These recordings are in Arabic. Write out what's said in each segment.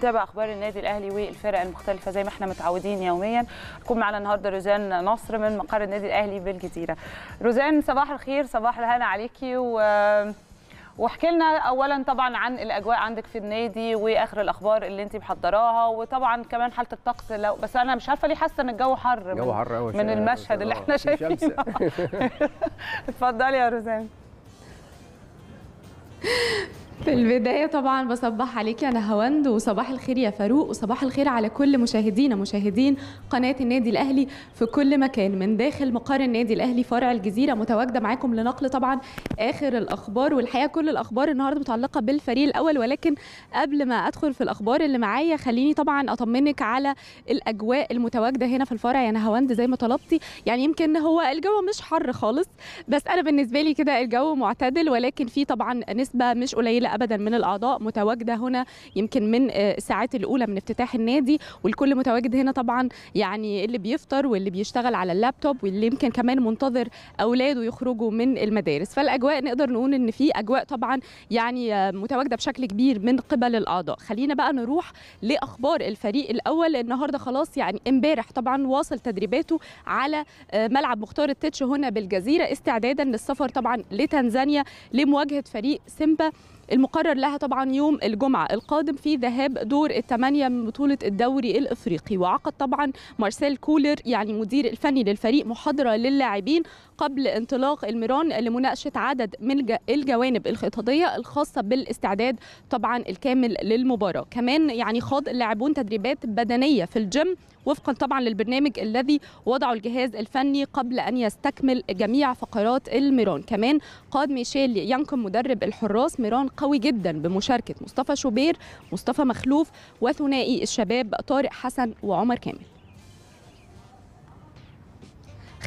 تتابع اخبار النادي الاهلي والفرق المختلفه زي ما احنا متعودين يوميا تكون معانا النهارده روزان نصر من مقر النادي الاهلي بالجزيره روزان صباح الخير صباح الهنا عليكي و واحكي لنا اولا طبعا عن الاجواء عندك في النادي واخر الاخبار اللي انت محضراها وطبعا كمان حاله الطقس لو بس انا مش عارفه ليه حاسه ان الجو حر جو حر قوي من المشهد اللي آه، احنا شايفينه اتفضلي يا روزان في البداية طبعا بصبح عليك أنا هوند وصباح الخير يا فاروق وصباح الخير على كل مشاهدينا مشاهدين قناة النادي الأهلي في كل مكان من داخل مقر النادي الأهلي فرع الجزيرة متواجدة معاكم لنقل طبعا آخر الأخبار والحقيقة كل الأخبار النهاردة متعلقة بالفريق الأول ولكن قبل ما أدخل في الأخبار اللي معايا خليني طبعا أطمنك على الأجواء المتواجدة هنا في الفرع يا يعني نهاوند زي ما طلبتي يعني يمكن هو الجو مش حر خالص بس أنا بالنسبة لي كده الجو معتدل ولكن في طبعا نسبة مش قليلة قليله ابدا من الاعضاء متواجده هنا يمكن من آه، الساعات الاولى من افتتاح النادي والكل متواجد هنا طبعا يعني اللي بيفطر واللي بيشتغل على اللابتوب واللي يمكن كمان منتظر اولاده يخرجوا من المدارس فالاجواء نقدر نقول ان في اجواء طبعا يعني آه، متواجده بشكل كبير من قبل الاعضاء خلينا بقى نروح لاخبار الفريق الاول النهارده خلاص يعني امبارح طبعا واصل تدريباته على آه، ملعب مختار التتش هنا بالجزيره استعدادا للسفر طبعا لتنزانيا لمواجهه فريق سيمبا المقرر لها طبعا يوم الجمعة القادم في ذهاب دور الثمانية من بطولة الدوري الإفريقي وعقد طبعا مارسيل كولر يعني مدير الفني للفريق محاضرة للاعبين قبل انطلاق الميران لمناقشة عدد من الجوانب الخططية الخاصة بالاستعداد طبعا الكامل للمباراة كمان يعني خاض اللاعبون تدريبات بدنية في الجيم وفقا طبعا للبرنامج الذي وضعه الجهاز الفني قبل أن يستكمل جميع فقرات الميران كمان قاد ميشيل يانكم مدرب الحراس ميران قوي جدا بمشاركة مصطفى شوبير مصطفى مخلوف وثنائي الشباب طارق حسن وعمر كامل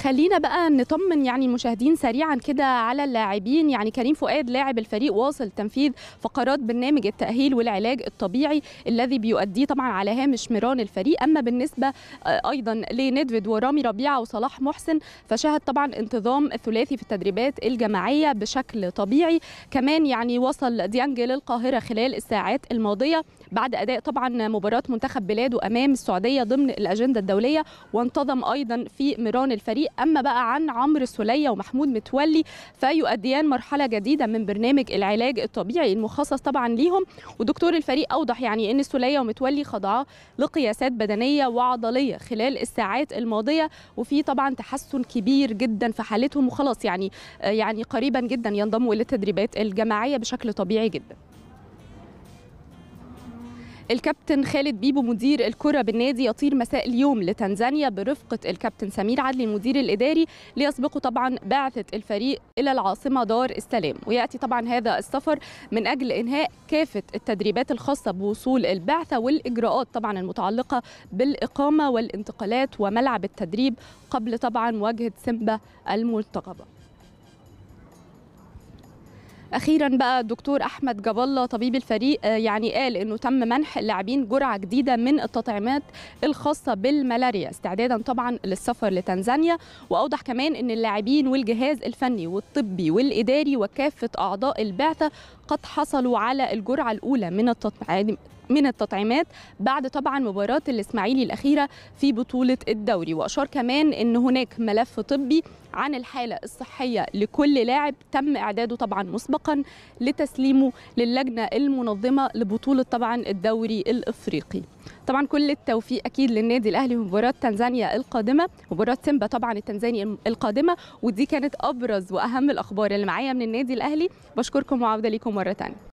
خلينا بقى نطمن يعني المشاهدين سريعا كده على اللاعبين يعني كريم فؤاد لاعب الفريق واصل تنفيذ فقرات برنامج التأهيل والعلاج الطبيعي الذي بيؤديه طبعا على هامش ميران الفريق أما بالنسبة آه، أيضا لندفيد ورامي ربيعة وصلاح محسن فشهد طبعا انتظام الثلاثي في التدريبات الجماعية بشكل طبيعي كمان يعني وصل ديانج للقاهرة خلال الساعات الماضية بعد أداء طبعا مباراة منتخب بلاده أمام السعودية ضمن الأجندة الدولية وانتظم أيضا في ميران الفريق أما بقى عن عمرو سولية ومحمود متولي فيؤديان مرحلة جديدة من برنامج العلاج الطبيعي المخصص طبعا ليهم ودكتور الفريق أوضح يعني أن سولية ومتولي خضعا لقياسات بدنية وعضلية خلال الساعات الماضية وفي طبعا تحسن كبير جدا في حالتهم وخلاص يعني آه، يعني قريبا جدا ينضموا للتدريبات الجماعية بشكل طبيعي جدا الكابتن خالد بيبو مدير الكرة بالنادي يطير مساء اليوم لتنزانيا برفقة الكابتن سمير عدلي المدير الإداري ليسبقه طبعا بعثة الفريق إلى العاصمة دار السلام ويأتي طبعا هذا السفر من أجل إنهاء كافة التدريبات الخاصة بوصول البعثة والإجراءات طبعا المتعلقة بالإقامة والانتقالات وملعب التدريب قبل طبعا مواجهة سيمبا المرتقبة اخيرا بقى الدكتور احمد جاب الله طبيب الفريق آه، يعني قال انه تم منح اللاعبين جرعه جديده من التطعيمات الخاصه بالملاريا استعدادا طبعا للسفر لتنزانيا واوضح كمان ان اللاعبين والجهاز الفني والطبي والاداري وكافه اعضاء البعثه قد حصلوا على الجرعه الاولى من التطعيم من التطعيمات بعد طبعا مباراة الإسماعيلي الأخيرة في بطولة الدوري وأشار كمان أن هناك ملف طبي عن الحالة الصحية لكل لاعب تم إعداده طبعا مسبقا اتفاقا لتسليمه للجنه المنظمه لبطوله طبعا الدوري الافريقي طبعا كل التوفيق اكيد للنادي الاهلي في مباراه تنزانيا القادمه مباراه سيمبا طبعا التنزاني القادمه ودي كانت ابرز واهم الاخبار اللي معايا من النادي الاهلي بشكركم وعوده ليكم مره ثانيه